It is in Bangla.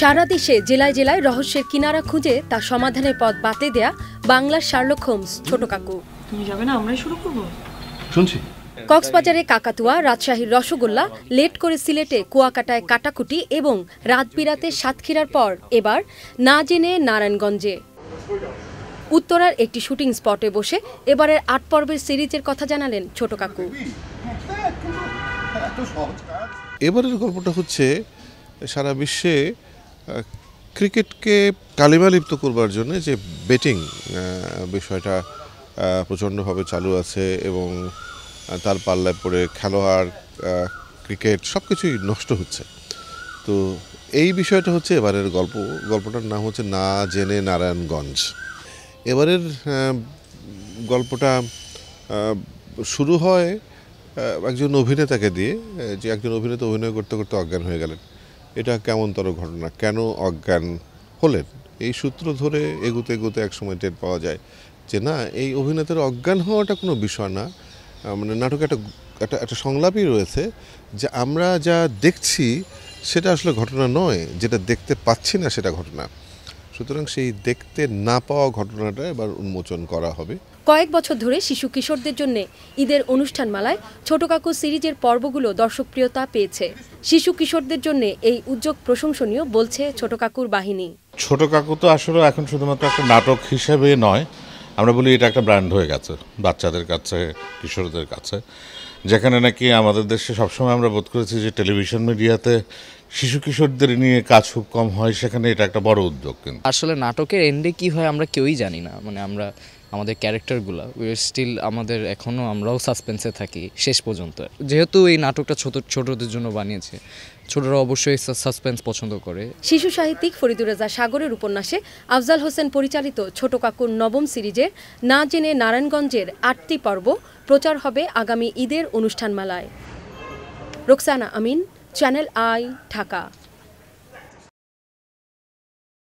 সারা দেশে জেলায় জেলায় রহস্যের কিনারা খুঁজে তা সমাধানের পথ বাতে দেয়া বাংলার শার্লক হোমস ছোট কাকু তুমি যাবে না আমরাই শুরু করব শুনছি কক্সবাজারে কাকাতুয়া রাজশাহীর রসগোল্লা লেট করে সিলেটে কুয়াকাটায় কাটাকুটি এবং রাতবিরাতে সাতক্ষীরার পর এবার না জেনে নারায়ণগঞ্জে উত্তরার একটি শুটিং স্পটে বসে এবারের আট পর্বের সিরিজের কথা জানালেন ছোট কাকু এবারের গল্পটা হচ্ছে সারা বিশ্বে ক্রিকেটকে কালিমালিপ্ত করবার জন্য যে বেটিং বিষয়টা প্রচণ্ডভাবে চালু আছে এবং তার পাল্লায় পড়ে খেলোয়াড় ক্রিকেট সব কিছুই নষ্ট হচ্ছে তো এই বিষয়টা হচ্ছে এবারের গল্প গল্পটার নাম হচ্ছে না জেনে নারায়ণগঞ্জ এবারের গল্পটা শুরু হয় একজন অভিনেতাকে দিয়ে যে একজন অভিনেতা অভিনয় করতে করতে অজ্ঞান হয়ে গেলেন এটা কেমনতর ঘটনা কেন অজ্ঞান হলেন এই সূত্র ধরে এগুতে এগুতে এক সময় টের পাওয়া যায় যে না এই অভিনেতার অজ্ঞান হওয়াটা কোনো বিষয় না মানে নাটকে একটা একটা একটা সংলাপই রয়েছে যে আমরা যা দেখছি সেটা আসলে ঘটনা নয় যেটা দেখতে পাচ্ছি না সেটা ঘটনা সুতরাং সেই দেখতে না পাওয়া ঘটনাটা এবার উন্মোচন করা হবে কয়েক বছর ধরে শিশু কিশোরদের জন্য ঈদের অনুষ্ঠানমালায় ছোট কাকু সিরিজের পর্বগুলো দর্শকপ্রিয়তা পেয়েছে শিশু কিশোরদের জন্য এই উদ্যোগ প্রশংসনীয় বলছে ছোট কাকুর বাহিনী ছোট কাকু তো আসলে এখন শুধুমাত্র একটা নাটক হিসেবে নয় আমরা বলি এটা একটা ব্র্যান্ড হয়ে গেছে বাচ্চাদের কাছে কিশোরদের কাছে যেখানে নাকি আমাদের দেশে সবসময় আমরা বোধ করেছি যে টেলিভিশন মিডিয়াতে শিশু কিশোরদের নিয়ে কাজ খুব কম হয় সেখানে এটা একটা বড় উদ্যোগ কিন্তু আসলে নাটকের এন্ডে কি হয় আমরা কেউই জানি না মানে আমরা আমাদের ক্যারেক্টারগুলো উইয়ার স্টিল আমাদের এখনও আমরাও সাসপেন্সে থাকি শেষ পর্যন্ত যেহেতু এই নাটকটা ছোট ছোটদের জন্য বানিয়েছে ছোটরা অবশ্যই সাসপেন্স পছন্দ করে শিশু সাহিত্যিক ফরিদুরেজা সাগরের উপন্যাসে আফজাল হোসেন পরিচালিত ছোট কাকুর নবম সিরিজের না জেনে নারায়ণগঞ্জের আটটি পর্ব প্রচার হবে আগামী ঈদের অনুষ্ঠানমালায় রোকসানা আমিন চ্যানেল আই ঢাকা